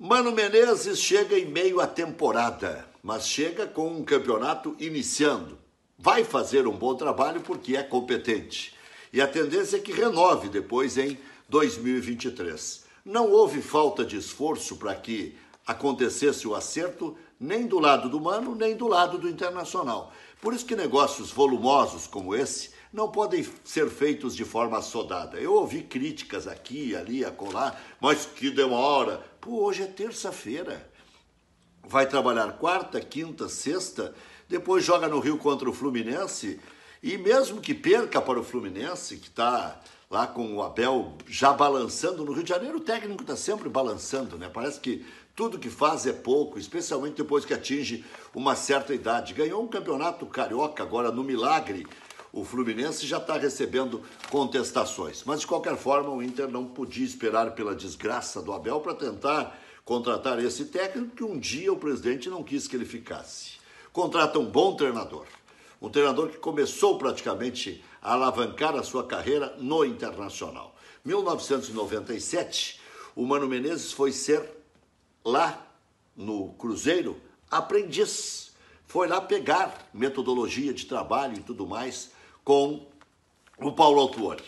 Mano Menezes chega em meio à temporada, mas chega com um campeonato iniciando. Vai fazer um bom trabalho porque é competente. E a tendência é que renove depois em 2023. Não houve falta de esforço para que acontecesse o acerto nem do lado do Mano, nem do lado do Internacional. Por isso que negócios volumosos como esse não podem ser feitos de forma sodada. Eu ouvi críticas aqui, ali, acolá, mas que demora. Pô, hoje é terça-feira. Vai trabalhar quarta, quinta, sexta, depois joga no Rio contra o Fluminense. E mesmo que perca para o Fluminense, que está lá com o Abel já balançando no Rio de Janeiro, o técnico está sempre balançando, né? Parece que tudo que faz é pouco, especialmente depois que atinge uma certa idade. Ganhou um campeonato carioca agora no milagre o Fluminense já está recebendo contestações. Mas, de qualquer forma, o Inter não podia esperar pela desgraça do Abel para tentar contratar esse técnico que um dia o presidente não quis que ele ficasse. Contrata um bom treinador. Um treinador que começou praticamente a alavancar a sua carreira no internacional. 1997, o Mano Menezes foi ser lá no Cruzeiro aprendiz. Foi lá pegar metodologia de trabalho e tudo mais com o Paulo Autuori.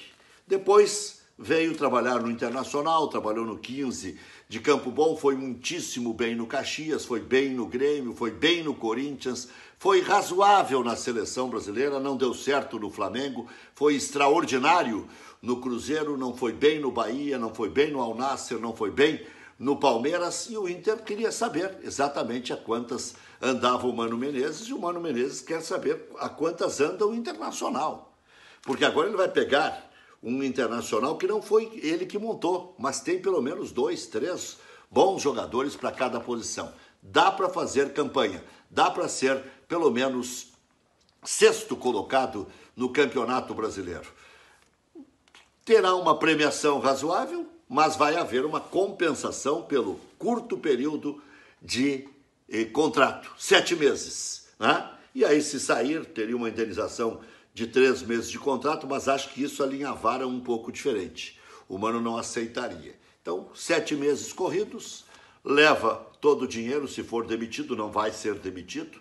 Depois veio trabalhar no Internacional, trabalhou no 15 de Campo Bom, foi muitíssimo bem no Caxias, foi bem no Grêmio, foi bem no Corinthians, foi razoável na seleção brasileira, não deu certo no Flamengo, foi extraordinário no Cruzeiro, não foi bem no Bahia, não foi bem no Alnasser, não foi bem no Palmeiras e o Inter queria saber exatamente a quantas andava o Mano Menezes e o Mano Menezes quer saber a quantas anda o Internacional. Porque agora ele vai pegar um Internacional que não foi ele que montou, mas tem pelo menos dois, três bons jogadores para cada posição. Dá para fazer campanha, dá para ser pelo menos sexto colocado no Campeonato Brasileiro. Terá uma premiação razoável, mas vai haver uma compensação pelo curto período de eh, contrato, sete meses. Né? E aí, se sair, teria uma indenização de três meses de contrato, mas acho que isso alinhavara um pouco diferente. O Mano não aceitaria. Então, sete meses corridos, leva todo o dinheiro, se for demitido, não vai ser demitido.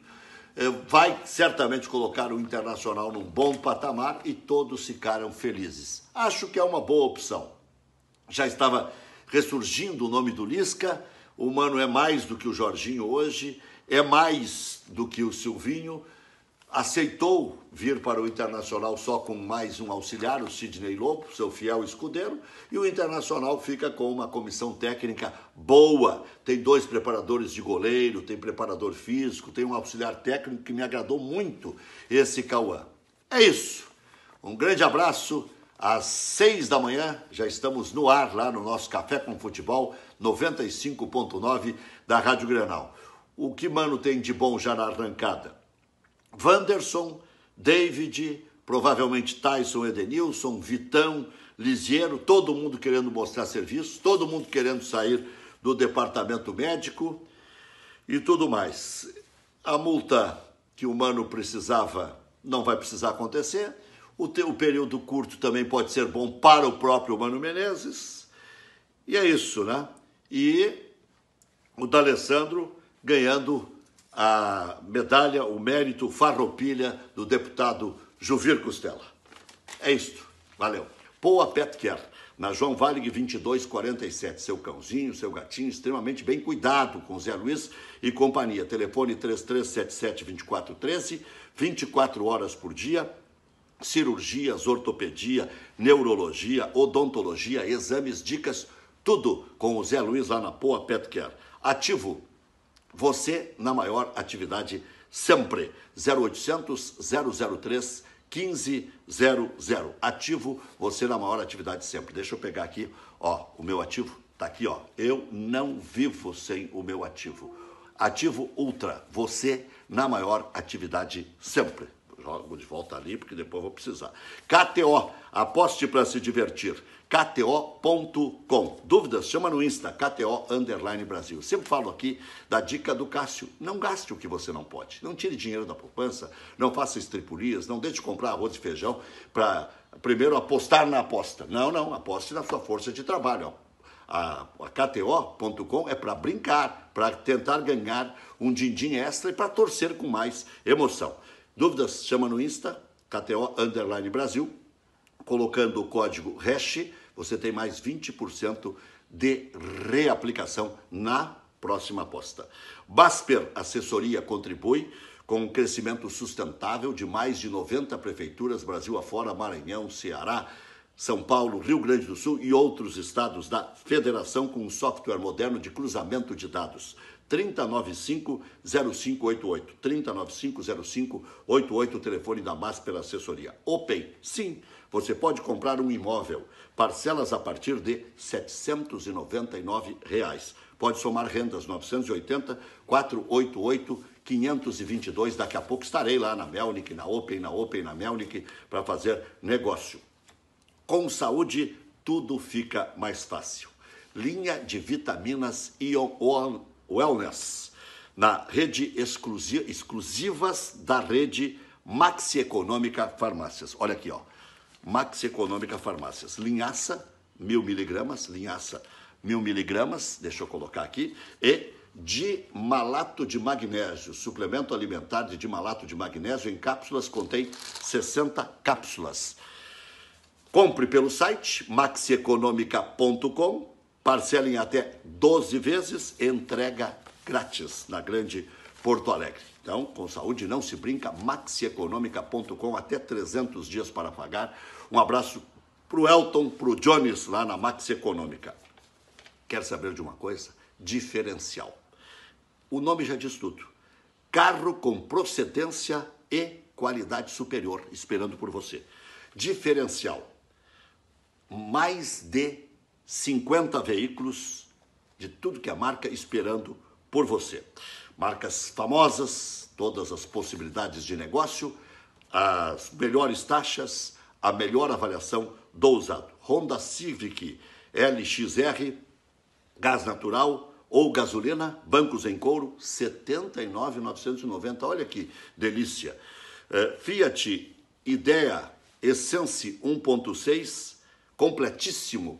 É, vai certamente colocar o Internacional num bom patamar e todos ficaram felizes. Acho que é uma boa opção. Já estava ressurgindo o nome do Lisca, o Mano é mais do que o Jorginho hoje, é mais do que o Silvinho. Aceitou vir para o Internacional só com mais um auxiliar, o Sidney Lopo, seu fiel escudeiro, e o Internacional fica com uma comissão técnica boa. Tem dois preparadores de goleiro, tem preparador físico, tem um auxiliar técnico que me agradou muito, esse Cauã. É isso. Um grande abraço às seis da manhã, já estamos no ar lá no nosso Café com Futebol 95.9 da Rádio Granal. O que Mano tem de bom já na arrancada? Vanderson, David, provavelmente Tyson, Edenilson, Vitão, Lisiero, todo mundo querendo mostrar serviço, todo mundo querendo sair do departamento médico e tudo mais. A multa que o Mano precisava não vai precisar acontecer o, período curto também pode ser bom para o próprio Mano Menezes. E é isso, né? E o D'Alessandro ganhando a medalha, o mérito farroupilha do deputado Juvir Costela. É isto. Valeu. Boa Pet Care. Na João Valig 2247, seu cãozinho, seu gatinho, extremamente bem cuidado com Zé Luiz e companhia. Telefone 3377-2413, 24 horas por dia cirurgias, ortopedia, neurologia, odontologia, exames, dicas, tudo com o Zé Luiz lá na Poa Pet Care. Ativo você na maior atividade sempre. 0800 003 1500. Ativo você na maior atividade sempre. Deixa eu pegar aqui, ó, o meu ativo tá aqui, ó. Eu não vivo sem o meu ativo. Ativo Ultra, você na maior atividade sempre jogo de volta ali, porque depois vou precisar. KTO, aposte para se divertir. KTO.com. Dúvidas? Chama no Insta, KTO Underline Brasil. Sempre falo aqui da dica do Cássio. Não gaste o que você não pode. Não tire dinheiro da poupança, não faça estripulias, não deixe de comprar arroz e feijão para primeiro apostar na aposta. Não, não, aposte na sua força de trabalho. a, a KTO.com é para brincar, para tentar ganhar um din-din extra e para torcer com mais emoção. Dúvidas, chama no Insta, KTO Underline Brasil, colocando o código hash, você tem mais 20% de reaplicação na próxima aposta. Basper Assessoria contribui com um crescimento sustentável de mais de 90 prefeituras Brasil afora, Maranhão, Ceará, são Paulo, Rio Grande do Sul e outros estados da federação com um software moderno de cruzamento de dados. 3095 0588. 3095 0588, telefone da MAS pela assessoria. Open, sim, você pode comprar um imóvel. Parcelas a partir de R$ 799. Reais. Pode somar rendas 980 488 522. Daqui a pouco estarei lá na Melnik na Open, na Open, na Melnik para fazer negócio. Com saúde, tudo fica mais fácil linha de vitaminas Ion Wellness, na rede exclusiva, exclusivas da rede Maxi Econômica Farmácias. Olha aqui, ó. Maxi Econômica Farmácias. Linhaça, mil miligramas, linhaça, mil miligramas, deixa eu colocar aqui, e de malato de magnésio. Suplemento alimentar de malato de magnésio em cápsulas contém 60 cápsulas. Compre pelo site maxieconomica.com parcela em até 12 vezes, entrega grátis na grande Porto Alegre. Então, com saúde não se brinca, maxieconômica.com, até 300 dias para pagar. Um abraço pro Elton, pro Jones, lá na Max Econômica. Quer saber de uma coisa? Diferencial. O nome já diz tudo. Carro com procedência e qualidade superior, esperando por você. Diferencial. Mais de 50 veículos de tudo que é marca esperando por você. Marcas famosas, todas as possibilidades de negócio, as melhores taxas, a melhor avaliação do usado. Honda Civic LXR, gás natural ou gasolina, bancos em couro, 79,990. Olha que delícia. Eh, Fiat Idea Essence 1.6, completíssimo,